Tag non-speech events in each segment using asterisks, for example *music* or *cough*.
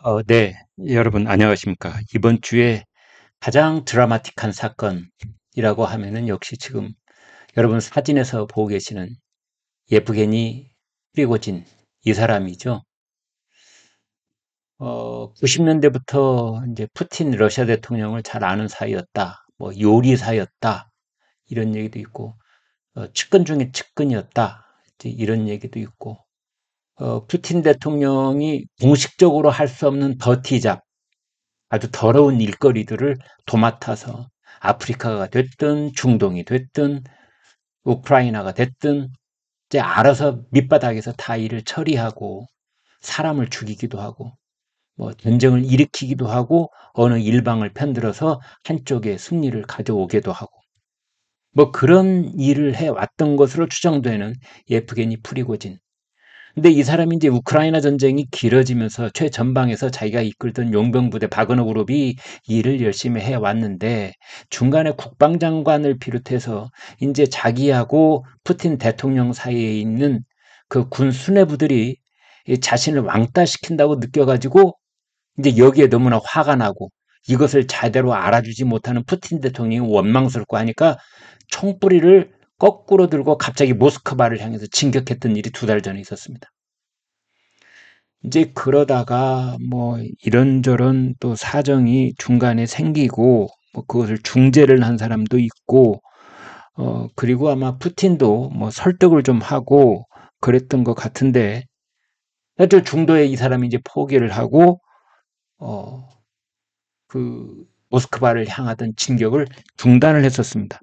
어, 네, 여러분 안녕하십니까. 이번 주에 가장 드라마틱한 사건이라고 하면은 역시 지금 여러분 사진에서 보고 계시는 예쁘게니 프리고진 이 사람이죠. 어, 90년대부터 이제 푸틴 러시아 대통령을 잘 아는 사이였다. 뭐 요리사였다. 이런 얘기도 있고 어, 측근 중에 측근이었다. 이런 얘기도 있고 어, 푸틴 대통령이 공식적으로 할 수 없는 버티잡 아주 더러운 일거리들을 도맡아서 아프리카가 됐든 중동이 됐든 우크라이나가 됐든 이제 알아서 밑바닥에서 다 일을 처리하고 사람을 죽이기도 하고 뭐 전쟁을 일으키기도 하고 어느 일방을 편들어서 한쪽에 승리를 가져오기도 하고 뭐 그런 일을 해왔던 것으로 추정되는 예프게니 프리고진 근데 이 사람이 이제 우크라이나 전쟁이 길어지면서 최전방에서 자기가 이끌던 용병부대 바그너 그룹이 일을 열심히 해왔는데 중간에 국방장관을 비롯해서 이제 자기하고 푸틴 대통령 사이에 있는 그군 수뇌부들이 자신을 왕따시킨다고 느껴가지고 이제 여기에 너무나 화가 나고 이것을 제대로 알아주지 못하는 푸틴 대통령이 원망스럽고 하니까 총뿌리를 거꾸로 들고 갑자기 모스크바를 향해서 진격했던 일이 두 달 전에 있었습니다. 이제 그러다가 뭐 이런저런 또 사정이 중간에 생기고 뭐 그것을 중재를 한 사람도 있고 어 그리고 아마 푸틴도 뭐 설득을 좀 하고 그랬던 것 같은데 저 중도에 이 사람이 이제 포기를 하고 어그 모스크바를 향하던 진격을 중단을 했었습니다.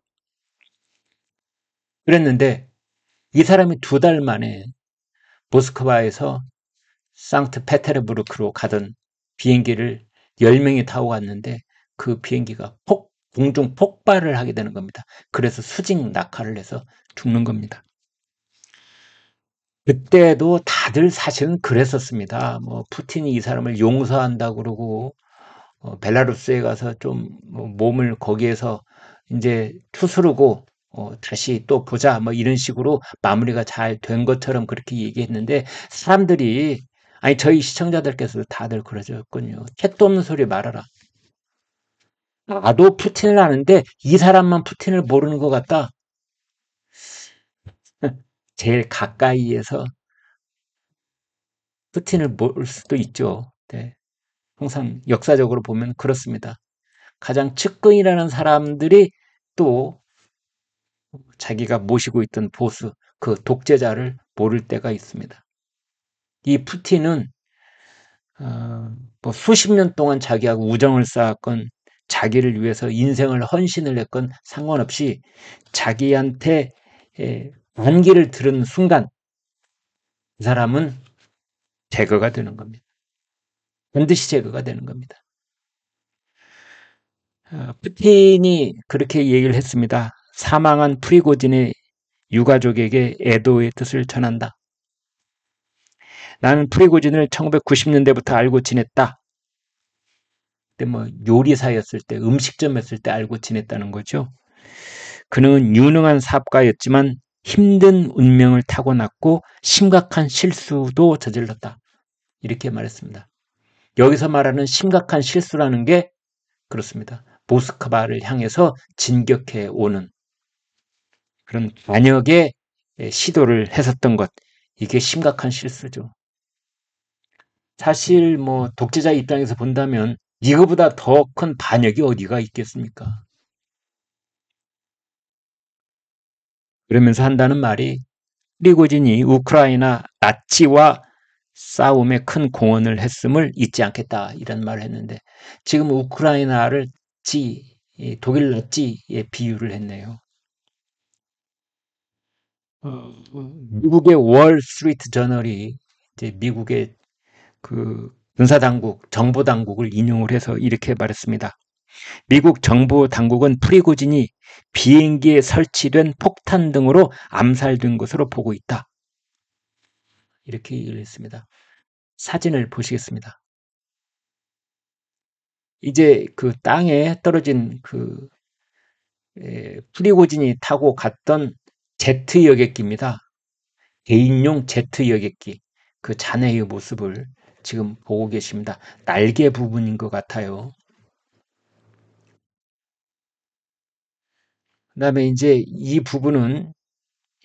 그랬는데 이 사람이 두 달 만에 모스크바에서 상트페테르부르크로 가던 비행기를 10명이 타고 갔는데 그 비행기가 폭, 공중 폭발을 하게 되는 겁니다. 그래서 수직 낙하를 해서 죽는 겁니다. 그때도 다들 사실은 그랬었습니다. 뭐 푸틴이 이 사람을 용서한다 그러고 어, 벨라루스에 가서 좀 뭐 몸을 거기에서 이제 추스르고 어, 다시 또 보자 뭐 이런 식으로 마무리가 잘 된 것처럼 그렇게 얘기했는데 사람들이 아니 저희 시청자들께서 다들 그러셨군요. 캣도 없는 소리 말아라. 어. 나도 푸틴을 아는데 이 사람만 푸틴을 모르는 것 같다. *laughs* 제일 가까이에서 푸틴을 모를 수도 있죠. 네. 항상 역사적으로 보면 그렇습니다. 가장 측근이라는 사람들이 또 자기가 모시고 있던 보수, 그 독재자를 모를 때가 있습니다. 이 푸틴은 어, 뭐 수십 년 동안 자기하고 우정을 쌓았건 자기를 위해서 인생을 헌신을 했건 상관없이 자기한테 예, 안기를 들은 순간 이 사람은 제거가 되는 겁니다. 반드시 제거가 되는 겁니다. 어, 푸틴이 그렇게 얘기를 했습니다. 사망한 프리고진의 유가족에게 애도의 뜻을 전한다. 나는 프리고진을 1990년대부터 알고 지냈다. 그때 뭐 요리사였을 때, 음식점이었을때 알고 지냈다는 거죠. 그는 유능한 사업가였지만 힘든 운명을 타고났고 심각한 실수도 저질렀다. 이렇게 말했습니다. 여기서 말하는 심각한 실수라는 게 그렇습니다. 모스크바를 향해서 진격해 오는 그런 반역의 예, 시도를 했었던 것 이게 심각한 실수죠. 사실 뭐 독재자 입장에서 본다면 이거보다 더 큰 반역이 어디가 있겠습니까? 그러면서 한다는 말이 리고진이 우크라이나 나치와 싸움에 큰 공헌을 했음을 잊지 않겠다 이런 말을 했는데 지금 우크라이나를 지 독일 나치에 비유를 했네요. 미국의 월스트리트 저널이 이제 미국의 그 군사 당국, 정보 당국을 인용을 해서 이렇게 말했습니다. 미국 정보 당국은 프리고진이 비행기에 설치된 폭탄 등으로 암살된 것으로 보고 있다. 이렇게 얘기를 했습니다. 사진을 보시겠습니다. 이제 그 땅에 떨어진 그 에, 프리고진이 타고 갔던 제트 여객기입니다. 개인용 제트 여객기 그 잔해의 모습을 지금 보고 계십니다. 날개 부분인 것 같아요. 그 다음에 이제 이 부분은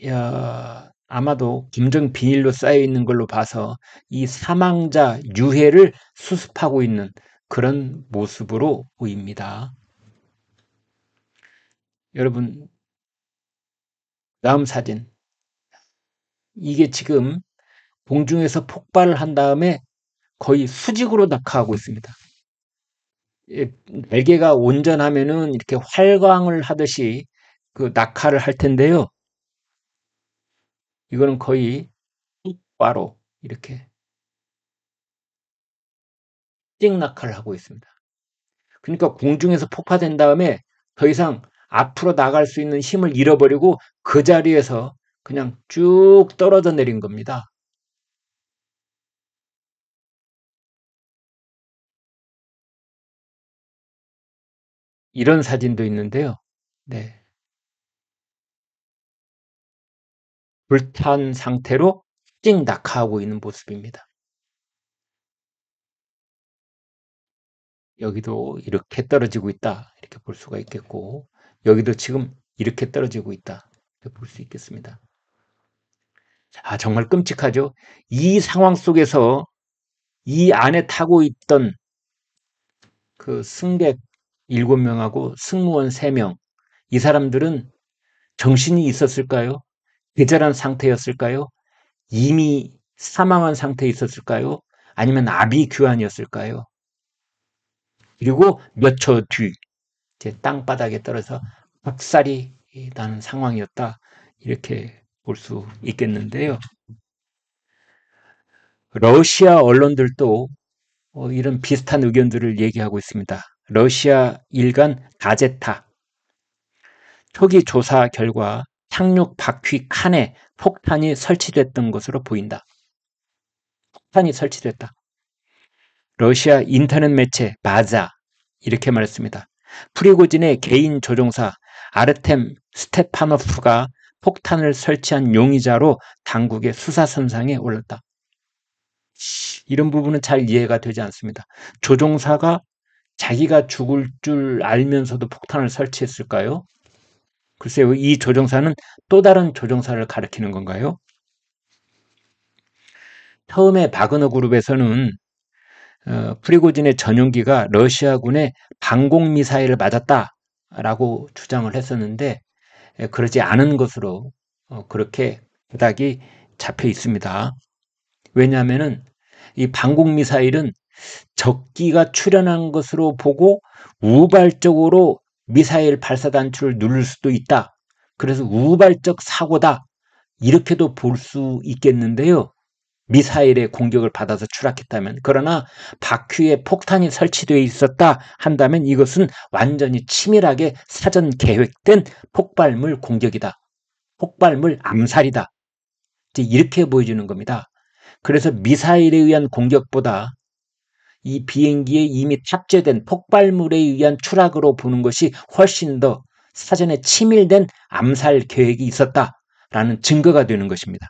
야, 어, 아마도 김정 비닐로 쌓여 있는 걸로 봐서 이 사망자 유해를 수습하고 있는 그런 모습으로 보입니다. 여러분 다음 사진. 이게 지금 공중에서 폭발을 한 다음에 거의 수직으로 낙하하고 있습니다. 예, 날개가 온전하면은 이렇게 활광을 하듯이 그 낙하를 할 텐데요. 이거는 거의 똑바로 이렇게 띵낙하를 하고 있습니다. 그러니까 공중에서 폭파된 다음에 더 이상 앞으로 나갈 수 있는 힘을 잃어버리고 그 자리에서 그냥 쭉 떨어져 내린 겁니다. 이런 사진도 있는데요. 네. 불탄 상태로 찡낙하고 있는 모습입니다. 여기도 이렇게 떨어지고 있다. 이렇게 볼 수가 있겠고. 여기도 지금 이렇게 떨어지고 있다. 볼 수 있겠습니다. 자, 정말 끔찍하죠? 이 상황 속에서 이 안에 타고 있던 그 승객 7명하고 승무원 3명, 이 사람들은 정신이 있었을까요? 괴절한 상태였을까요? 이미 사망한 상태에 있었을까요? 아니면 아비규환이었을까요? 그리고 몇 초 뒤, 이제 땅바닥에 떨어져 박살이 나는 상황이었다. 이렇게 볼 수 있겠는데요. 러시아 언론들도 어, 이런 비슷한 의견들을 얘기하고 있습니다. 러시아 일간 가제타 초기 조사 결과 착륙 바퀴 칸에 폭탄이 설치됐던 것으로 보인다. 폭탄이 설치됐다. 러시아 인터넷 매체 마자 이렇게 말했습니다. 프리고진의 개인 조종사 아르템 스테파노프가 폭탄을 설치한 용의자로 당국의 수사 선상에 올랐다. 이런 부분은 잘 이해가 되지 않습니다. 조종사가 자기가 죽을 줄 알면서도 폭탄을 설치했을까요? 글쎄요, 이 조종사는 또 다른 조종사를 가리키는 건가요? 처음에 바그너 그룹에서는 어, 프리고진의 전용기가 러시아군의 방공 미사일을 맞았다라고 주장을 했었는데 에, 예, 그러지 않은 것으로 어, 그렇게 그닥이 잡혀 있습니다. 왜냐하면이 방공 미사일은 적기가 출현한 것으로 보고 우발적으로 미사일 발사 단추를 누를 수도 있다. 그래서 우발적 사고다. 이렇게도 볼 수 있겠는데요. 미사일의 공격을 받아서 추락했다면 그러나 바퀴에 폭탄이 설치되어 있었다 한다면 이것은 완전히 치밀하게 사전 계획된 폭발물 공격이다. 폭발물 암살이다. 이렇게 보여주는 겁니다. 그래서 미사일에 의한 공격보다 이 비행기에 이미 탑재된 폭발물에 의한 추락으로 보는 것이 훨씬 더 사전에 치밀된 암살 계획이 있었다라는 증거가 되는 것입니다.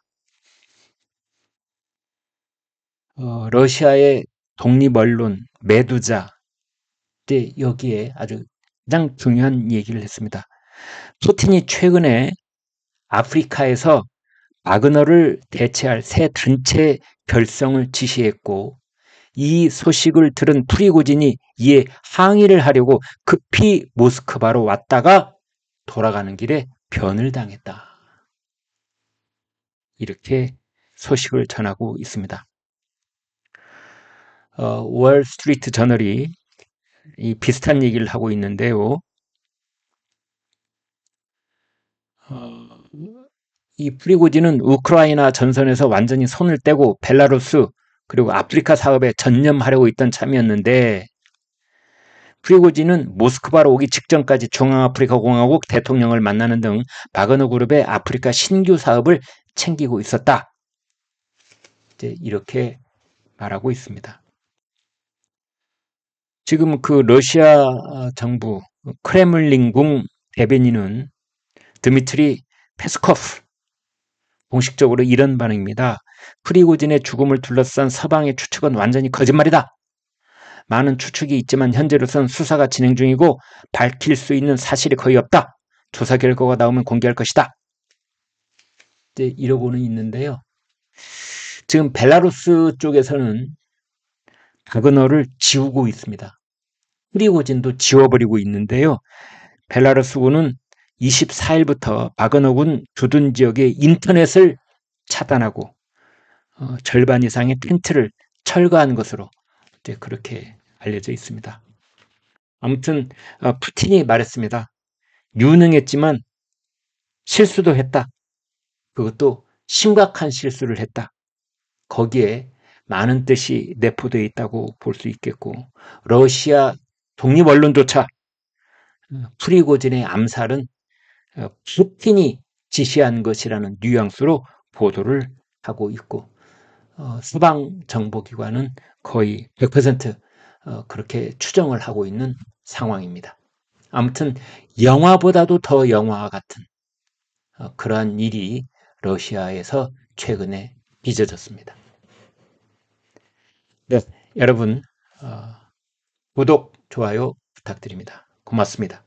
어, 러시아의 독립 언론 매두자 때 여기에 아주 가장 중요한 얘기를 했습니다. 푸틴이 최근에 아프리카에서 마그너를 대체할 새 단체 결성을 지시했고 이 소식을 들은 프리고진이 이에 항의를 하려고 급히 모스크바로 왔다가 돌아가는 길에 변을 당했다. 이렇게 소식을 전하고 있습니다. 어, 월스트리트 저널이 이 비슷한 얘기를 하고 있는데요. 어, 이 프리고지는 우크라이나 전선에서 완전히 손을 떼고 벨라루스 그리고 아프리카 사업에 전념하려고 있던 참이었는데 프리고지는 모스크바로 오기 직전까지 중앙아프리카공화국 대통령을 만나는 등 바그너 그룹의 아프리카 신규 사업을 챙기고 있었다. 이제 이렇게 말하고 있습니다. 지금 그 러시아 아, 정부 크렘린궁 대변인은 드미트리 페스코프 공식적으로 이런 반응입니다. 프리고진의 죽음을 둘러싼 서방의 추측은 완전히 거짓말이다. 많은 추측이 있지만 현재로선 수사가 진행 중이고 밝힐 수 있는 사실이 거의 없다. 조사 결과가 나오면 공개할 것이다. 이제 이러고는 있는데요. 지금 벨라루스 쪽에서는 바그너를 지우고 있습니다. 프리고진도 지워버리고 있는데요. 벨라루스군은 24일부터 바그너군 조둔 지역의 인터넷을 차단하고 어, 절반 이상의 텐트를 철거한 것으로 이제 그렇게 알려져 있습니다. 아무튼 어, 푸틴이 말했습니다. 유능했지만 실수도 했다. 그것도 심각한 실수를 했다. 거기에 많은 뜻이 내포되어 있다고 볼 수 있겠고 러시아 독립 언론조차 어, 프리고진의 암살은 어, 푸틴이 지시한 것이라는 뉘앙스로 보도를 하고 있고 어, 서방 정보기관은 거의 100% 어, 그렇게 추정을 하고 있는 상황입니다. 아무튼 영화보다도 더 영화와 같은 어, 그러한 일이 러시아에서 최근에 빚어졌습니다. 네, 여러분 어, 구독, 좋아요 부탁드립니다. 고맙습니다.